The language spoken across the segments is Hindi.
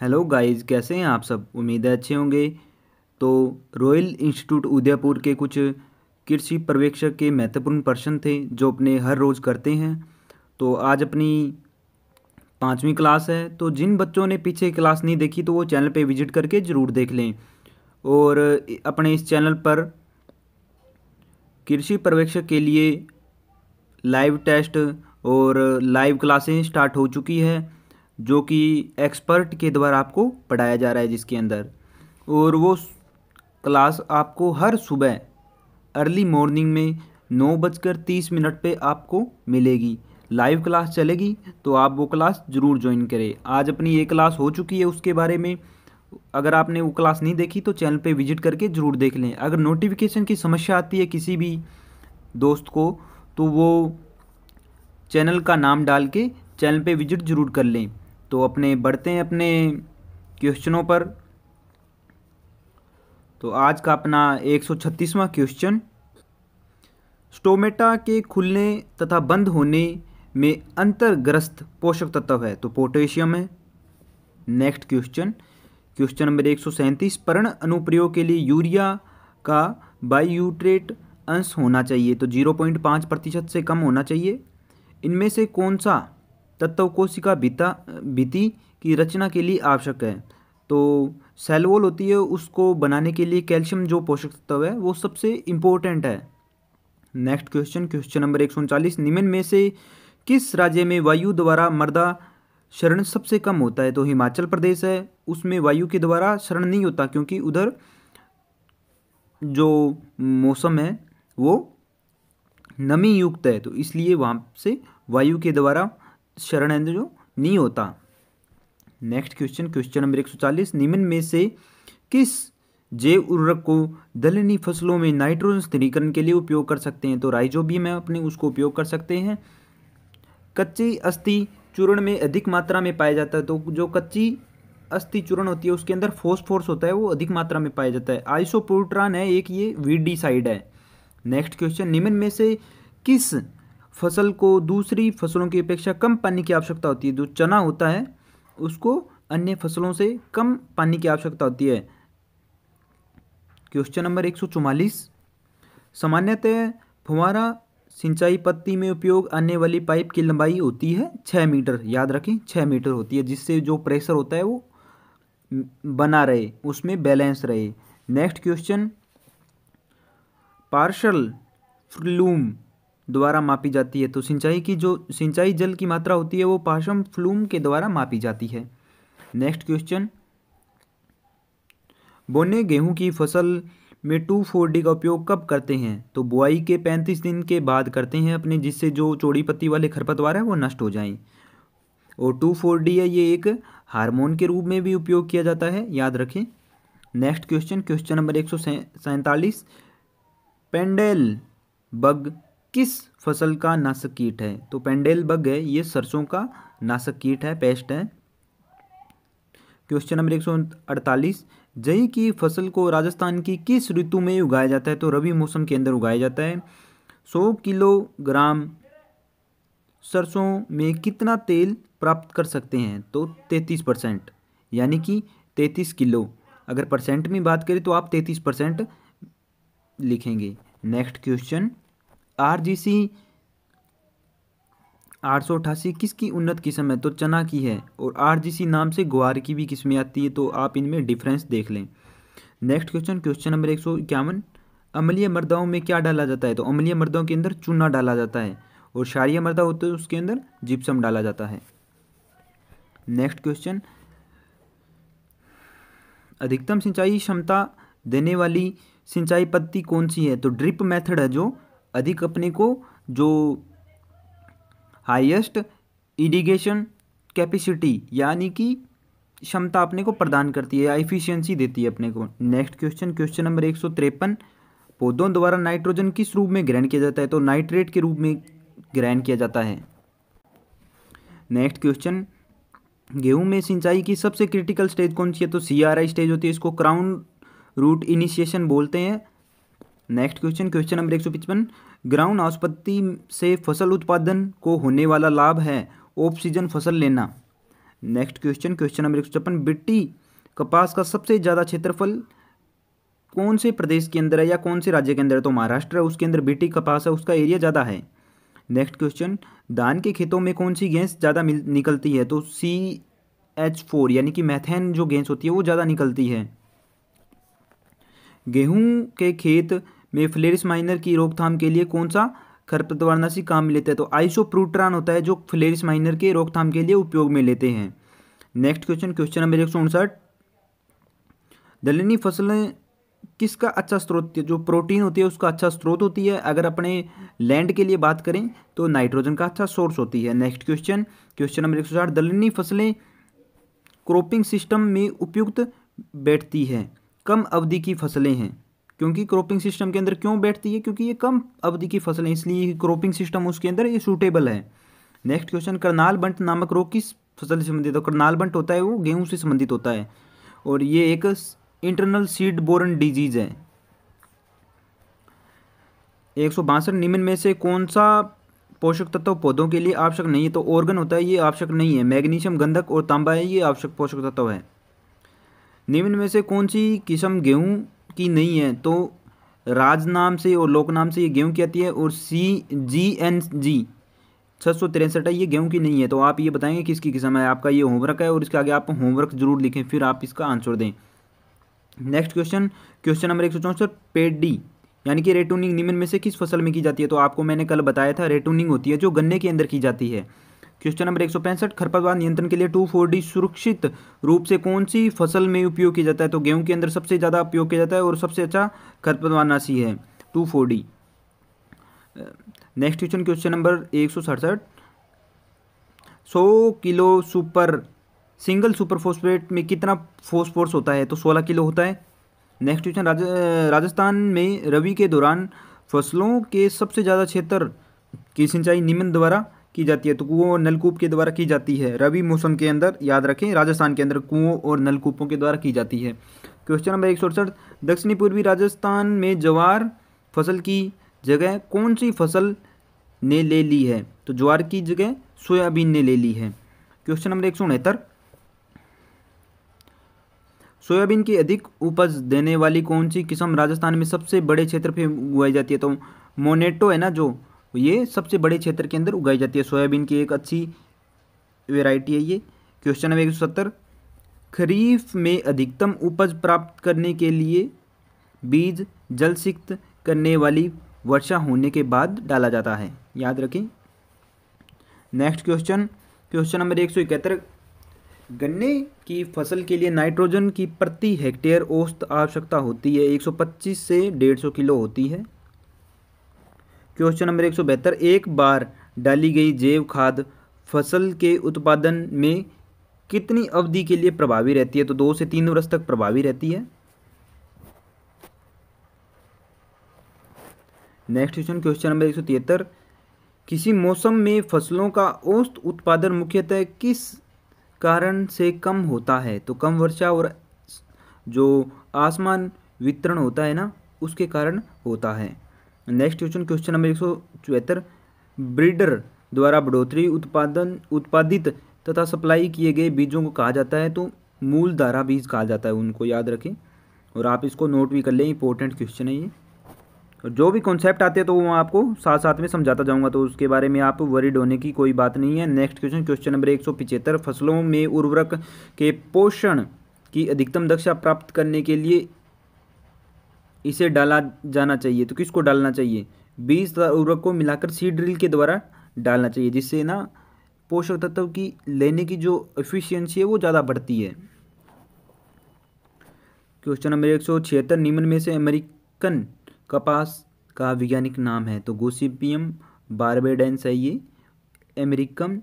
हेलो गाइस कैसे हैं आप सब उम्मीद है अच्छे होंगे तो रॉयल इंस्टीट्यूट उदयपुर के कुछ कृषि पर्यवेक्षक के महत्वपूर्ण प्रश्न थे जो अपने हर रोज़ करते हैं तो आज अपनी पाँचवीं क्लास है तो जिन बच्चों ने पीछे क्लास नहीं देखी तो वो चैनल पे विजिट करके ज़रूर देख लें और अपने इस चैनल पर कृषि पर्यवेक्षक के लिए लाइव टेस्ट और लाइव क्लासें स्टार्ट हो चुकी है जो कि एक्सपर्ट के द्वारा आपको पढ़ाया जा रहा है जिसके अंदर और वो क्लास आपको हर सुबह अर्ली मॉर्निंग में नौ बजकर तीस मिनट पे आपको मिलेगी लाइव क्लास चलेगी तो आप वो क्लास ज़रूर ज्वाइन करें आज अपनी ये क्लास हो चुकी है उसके बारे में अगर आपने वो क्लास नहीं देखी तो चैनल पे विजिट करके ज़रूर देख लें अगर नोटिफिकेशन की समस्या आती है किसी भी दोस्त को तो वो चैनल का नाम डाल के चैनल पे विजिट ज़रूर कर लें तो अपने बढ़ते हैं अपने क्वेश्चनों पर तो आज का अपना एक सौ क्वेश्चन स्टोमेटा के खुलने तथा बंद होने में अंतर्ग्रस्त पोषक तत्व है तो पोटेशियम है नेक्स्ट क्वेश्चन क्वेश्चन नंबर एक सौ सैंतीस पर्ण अनुप्रयोग के लिए यूरिया का बायूट्रेट अंश होना चाहिए तो जीरो पॉइंट पाँच प्रतिशत से कम होना चाहिए इनमें से कौन सा तत्व कोशिका भिता भित्ति की रचना के लिए आवश्यक है तो सेल वॉल होती है उसको बनाने के लिए कैल्शियम जो पोषक तत्व है वो सबसे इम्पोर्टेंट है नेक्स्ट क्वेश्चन क्वेश्चन नंबर एक निम्न में से किस राज्य में वायु द्वारा मर्दा शरण सबसे कम होता है तो हिमाचल प्रदेश है उसमें वायु के द्वारा शरण नहीं होता क्योंकि उधर जो मौसम है वो नमी युक्त है तो इसलिए वहाँ से वायु के द्वारा शरण है जो नहीं होता नेक्स्ट क्वेश्चन क्वेश्चन नंबर एक सौ चालीस निम्न में से किस जैव उर्वरक को दलनी फसलों में नाइट्रोजन स्थिरीकरण के लिए उपयोग कर सकते हैं तो राइजोबियम है अपने उसको उपयोग कर सकते हैं कच्ची अस्थि चूर्ण में अधिक मात्रा में पाया जाता है तो जो कच्ची अस्थि चूर्ण होती है उसके अंदर फोस्फोर्स होता है वो अधिक मात्रा में पाया जाता है आइसोप्रोट्रान है एक ये साइड है नेक्स्ट क्वेश्चन निम्न में से किस फसल को दूसरी फसलों की अपेक्षा कम पानी की आवश्यकता होती है जो चना होता है उसको अन्य फसलों से कम पानी की आवश्यकता होती है क्वेश्चन नंबर एक सौ चौवालीस सामान्यतः फुहारा सिंचाई पत्ती में उपयोग आने वाली पाइप की लंबाई होती है छः मीटर याद रखें छः मीटर होती है जिससे जो प्रेशर होता है वो बना रहे उसमें बैलेंस रहे नेक्स्ट क्वेश्चन पार्शल फ्लूम द्वारा मापी जाती है तो सिंचाई की जो सिंचाई जल की मात्रा होती है वो पाशम फ्लूम के द्वारा मापी जाती है नेक्स्ट क्वेश्चन बोने गेहूं की फसल में टू फोर डी का उपयोग कब करते हैं तो बुआई के पैंतीस दिन के बाद करते हैं अपने जिससे जो चौड़ी पत्ती वाले खरपतवार हैं वो नष्ट हो जाएं और टू फोर डी है ये एक हार्मोन के रूप में भी उपयोग किया जाता है याद रखें नेक्स्ट क्वेश्चन क्वेश्चन नंबर एक सौ सैंतालीस पेंडेल बग किस फसल का नाशक कीट है तो पेंडेल बग है ये सरसों का नाशक कीट है पेस्ट है क्वेश्चन नंबर एक सौ अड़तालीस जई की फसल को राजस्थान की किस ऋतु में उगाया जाता है तो रबी मौसम के अंदर उगाया जाता है सौ किलोग्राम सरसों में कितना तेल प्राप्त कर सकते हैं तो तैंतीस परसेंट यानी कि तैतीस किलो अगर परसेंट में बात करें तो आप तैतीस परसेंट लिखेंगे next question R G C आठ सौ अठासी किसकी उन्नत किस्म है तो चना की है और आर जी सी नाम से ग्वार की भी किस्में आती है तो आप इनमें डिफरेंस देख लें नेक्स्ट क्वेश्चन क्वेश्चन नंबर एक सौ इक्यावन अमलीय मर्दाओं में क्या डाला जाता है तो अमलीय मर्दाओं के अंदर चूना डाला जाता है और शारिया मर्दा होते हैं उसके अंदर जिप्सम डाला जाता है नेक्स्ट क्वेश्चन अधिकतम सिंचाई क्षमता देने वाली सिंचाई पद्धति कौन सी है तो ड्रिप मेथड है जो अधिक अपने को जो हाईएस्ट इरीगेशन कैपेसिटी यानी कि क्षमता अपने को प्रदान करती है या इफिशियंसी देती है अपने को नेक्स्ट क्वेश्चन क्वेश्चन नंबर एक सौ तिरपन पौधों द्वारा नाइट्रोजन किस रूप में ग्रहण किया जाता है तो नाइट्रेट के रूप में ग्रहण किया जाता है नेक्स्ट क्वेश्चन गेहूं में सिंचाई की सबसे क्रिटिकल स्टेज कौन सी है तो सी आर आई स्टेज होती है इसको क्राउन रूट इनिशिएशन बोलते हैं नेक्स्ट क्वेश्चन क्वेश्चन नंबर एक सौ पचपन ग्राउंड नाशपति से फसल उत्पादन को होने वाला लाभ है ऑफ सीजन फसल लेना नेक्स्ट क्वेश्चन क्वेश्चन नंबर एक सौ छप्पन बिट्टी कपास का सबसे ज़्यादा क्षेत्रफल कौन से प्रदेश के अंदर है या कौन से राज्य के अंदर है तो महाराष्ट्र है उसके अंदर बिट्टी कपास है उसका एरिया ज़्यादा है नेक्स्ट क्वेश्चन धान के खेतों में कौन सी गैस ज़्यादा निकलती है तो सी एच फोर यानी कि मैथेन जो गैस होती है वो ज़्यादा निकलती है गेहूं के खेत में फ्लेरिस माइनर की रोकथाम के लिए कौन सा खरपतवारनाशी काम लेते हैं तो आइसोप्रूट्रान होता है जो फ्लेरिस माइनर के रोकथाम के लिए उपयोग में लेते हैं नेक्स्ट क्वेश्चन क्वेश्चन नंबर एक सौ उनसठ दलहनी फसलें किसका अच्छा स्रोत जो प्रोटीन होती है उसका अच्छा स्रोत होती है अगर अपने लैंड के लिए बात करें तो नाइट्रोजन का अच्छा सोर्स होती है नेक्स्ट क्वेश्चन क्वेश्चन नंबर एक सौ साठ दलहनी फसलें क्रॉपिंग सिस्टम में उपयुक्त बैठती है कम अवधि की फसलें हैं क्योंकि क्रॉपिंग सिस्टम के अंदर क्यों बैठती है क्योंकि ये कम अवधि की फसल है इसलिए क्रॉपिंग सिस्टम उसके अंदर ये सूटेबल है नेक्स्ट क्वेश्चन करनाल बंट नामक रोग किस फसल से संबंधित तो करनाल बंट होता है वो गेहूँ से संबंधित होता है और ये एक इंटरनल सीड बोरन डिजीज है एक सौ बासठ निम्न में से कौन सा पोषक तत्व पौधों के लिए आवश्यक नहीं है तो ऑर्गन होता है ये आवश्यक नहीं है मैग्नीशियम गंधक और तांबा है ये आवश्यक पोषक तत्व है निम्न में से कौन सी किस्म गेहूं की नहीं है तो राज नाम से और लोक नाम से ये गेहूँ की आती है और सी जी एन जी छः सौ तिरसठ है ये गेहूं की नहीं है तो आप ये बताएंगे किसकी किस्म है आपका ये होमवर्क है और इसके आगे आप होमवर्क जरूर लिखें फिर आप इसका आंसर दें नेक्स्ट क्वेश्चन क्वेश्चन नंबर एक सौ चौंसठ पेडी यानी कि रेटूनिंग निम्न में से किस फसल में की जाती है तो आपको मैंने कल बताया था रेटूनिंग होती है जो गन्ने के अंदर की जाती है क्वेश्चन नंबर एक खरपतवार नियंत्रण के लिए टू फोर डी सुरक्षित रूप से कौन सी फसल में उपयोग किया जाता है तो गेहूं के अंदर सबसे ज़्यादा उपयोग किया जाता है और सबसे अच्छा खरपतवार नाशी है two four D next question question number एक सौ सड़सठ सौ kilo super single super phosphate में कितना फोस्फोर्स होता है तो सोलह किलो होता है नेक्स्ट क्वेश्चन राज, राजस्थान में रवि के दौरान फसलों के सबसे ज़्यादा क्षेत्र की सिंचाई निम्न द्वारा की जाती है तो कुओं और नलकूप के द्वारा की जाती है रबी मौसम के अंदर याद रखें राजस्थान के अंदर कुओं और नलकूपों के द्वारा की जाती है क्वेश्चन नंबर एक दक्षिणी पूर्वी राजस्थान में ज्वार फसल की जगह कौन सी फसल ने ले ली है तो ज्वार की जगह सोयाबीन ने ले ली है क्वेश्चन नंबर एक सोयाबीन की अधिक उपज देने वाली कौन सी किस्म राजस्थान में सबसे बड़े क्षेत्र पर उगाई जाती है तो मोनेटो है ना जो ये सबसे बड़े क्षेत्र के अंदर उगाई जाती है सोयाबीन की एक अच्छी वेराइटी है ये क्वेश्चन नंबर एक सौ सत्तर खरीफ में अधिकतम उपज प्राप्त करने के लिए बीज जलसिक्त करने वाली वर्षा होने के बाद डाला जाता है याद रखें नेक्स्ट क्वेश्चन क्वेश्चन नंबर एक सौ इकहत्तर गन्ने की फसल के लिए नाइट्रोजन की प्रति हेक्टेयर औसत आवश्यकता होती है 125 से 150 किलो होती है क्वेश्चन नंबर एक सौ बहत्तर एक बार डाली गई जैव खाद फसल के उत्पादन में कितनी अवधि के लिए प्रभावी रहती है तो दो से तीन वर्ष तक प्रभावी रहती है नेक्स्ट क्वेश्चन क्वेश्चन नंबर एक सौ तिहत्तर किसी मौसम में फसलों का औस्त उत्पादन मुख्यतः किस कारण से कम होता है तो कम वर्षा और जो आसमान वितरण होता है ना उसके कारण होता है नेक्स्ट क्वेश्चन क्वेश्चन नंबर एक सौ चौहत्तर ब्रीडर द्वारा बढ़ोतरी उत्पादन उत्पादित तथा सप्लाई किए गए बीजों को कहा जाता है तो मूल धारा बीज कहा जाता है उनको याद रखें और आप इसको नोट भी कर लें इंपॉर्टेंट क्वेश्चन है ये और जो भी कॉन्सेप्ट आते हैं तो वो आपको साथ साथ में समझाता जाऊंगा तो उसके बारे में आप वरीड होने की कोई बात नहीं है नेक्स्ट क्वेश्चन क्वेश्चन नंबर एक सौ पिचहत्तर फसलों में उर्वरक के पोषण की अधिकतम दक्षा प्राप्त करने के लिए इसे डाला जाना चाहिए तो किसको डालना चाहिए बीज तथा उर्वरक को मिलाकर सीड ड्रिल के द्वारा डालना चाहिए जिससे ना पोषक तत्व की लेने की जो एफिशिएंसी है वो ज़्यादा बढ़ती है क्वेश्चन नंबर एक सौ छिहत्तर निम्न में से अमेरिकन कपास का वैज्ञानिक नाम है तो गोसिपियम बारबेडेंस है ये अमेरिकन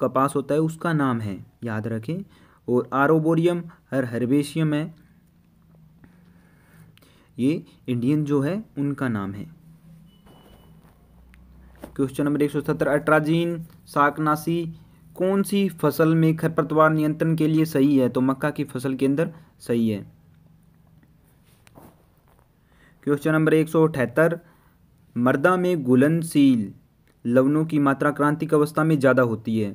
कपास होता है उसका नाम है याद रखें और आरोबोरियम हर हर्बेशियम है ये इंडियन जो है उनका नाम है क्वेश्चन नंबर एक सौ सत्तर अट्राजीन साकनासी कौन सी फसल में खरपतवार नियंत्रण के लिए सही है तो मक्का की फसल के अंदर सही है क्वेश्चन नंबर एक सौ अठहत्तर मर्दा में गुलनशील लवणों की मात्रा क्रांतिक अवस्था में ज़्यादा होती है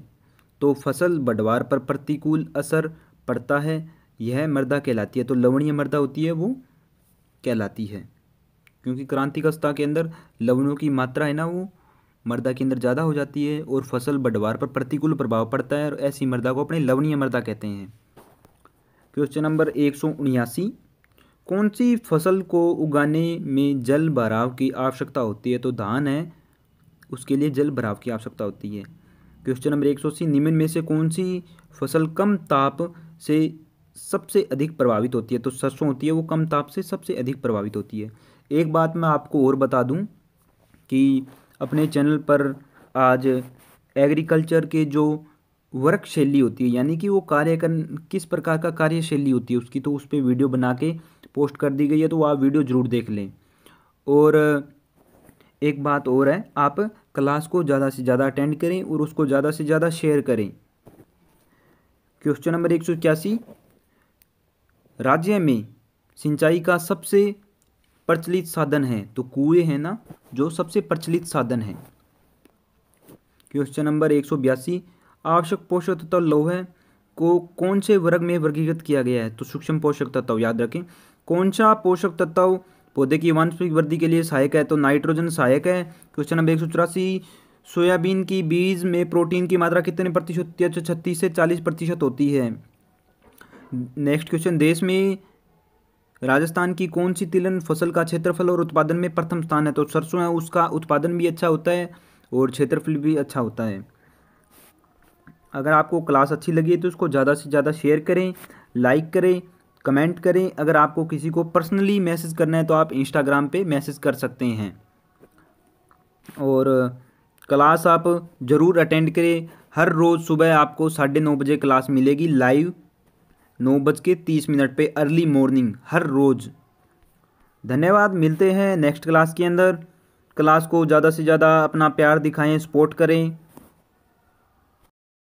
तो फसल बढ़वार पर प्रतिकूल असर पड़ता है यह मर्दा कहलाती है तो लवणीय मर्दा होती है वो कहलाती है क्योंकि क्रांति कस्ता के अंदर लवणों की मात्रा है ना वो मर्दा के अंदर ज़्यादा हो जाती है और फसल बंटवार पर प्रतिकूल प्रभाव पड़ता है और ऐसी मर्दा को अपने लवणीय मर्दा कहते हैं क्वेश्चन नंबर एक सौ उन्यासी कौन सी फसल को उगाने में जल भराव की आवश्यकता होती है तो धान है उसके लिए जल भराव की आवश्यकता होती है क्वेश्चन नंबर एक सौ अस्सी निम्न में से कौन सी फसल कम ताप से सबसे अधिक प्रभावित होती है तो सरसों होती है वो कम ताप से सबसे अधिक प्रभावित होती है एक बात मैं आपको और बता दूं कि अपने चैनल पर आज एग्रीकल्चर के जो वर्क शैली होती है यानी कि वो कार्य कर किस प्रकार का कार्यशैली होती है उसकी तो उस पर वीडियो बना के पोस्ट कर दी गई है तो आप वीडियो ज़रूर देख लें और एक बात और है आप क्लास को ज़्यादा से ज़्यादा अटेंड करें और उसको ज़्यादा से ज़्यादा शेयर करें क्वेश्चन नंबर एक सौ इक्यासी राज्य में सिंचाई का सबसे प्रचलित साधन है तो कुएं हैं ना जो सबसे प्रचलित साधन है क्वेश्चन नंबर एक सौ बयासी आवश्यक पोषक तत्व लौह को कौन से वर्ग में वर्गीकृत किया गया है तो सूक्ष्म पोषक तत्व याद रखें कौन सा पोषक तत्व पौधे की वांछित वृद्धि के लिए सहायक है तो नाइट्रोजन सहायक है क्वेश्चन नंबर एक सौ चौरासी सोयाबीन की बीज में प्रोटीन की मात्रा कितने प्रतिशत छत्तीस से चालीस प्रतिशत होती है नेक्स्ट क्वेश्चन देश में राजस्थान की कौन सी तिलन फसल का क्षेत्रफल और उत्पादन में प्रथम स्थान है तो सरसों है उसका उत्पादन भी अच्छा होता है और क्षेत्रफल भी अच्छा होता है अगर आपको क्लास अच्छी लगी है तो उसको ज़्यादा से ज़्यादा शेयर करें लाइक करें कमेंट करें अगर आपको किसी को पर्सनली मैसेज करना है तो आप इंस्टाग्राम पे मैसेज कर सकते हैं और क्लास आप ज़रूर अटेंड करें हर रोज़ सुबह आपको साढ़े नौ बजे क्लास मिलेगी लाइव नौ बज के तीस मिनट पर अर्ली मॉर्निंग हर रोज़ धन्यवाद मिलते हैं नेक्स्ट क्लास के अंदर क्लास को ज़्यादा से ज़्यादा अपना प्यार दिखाएं सपोर्ट करें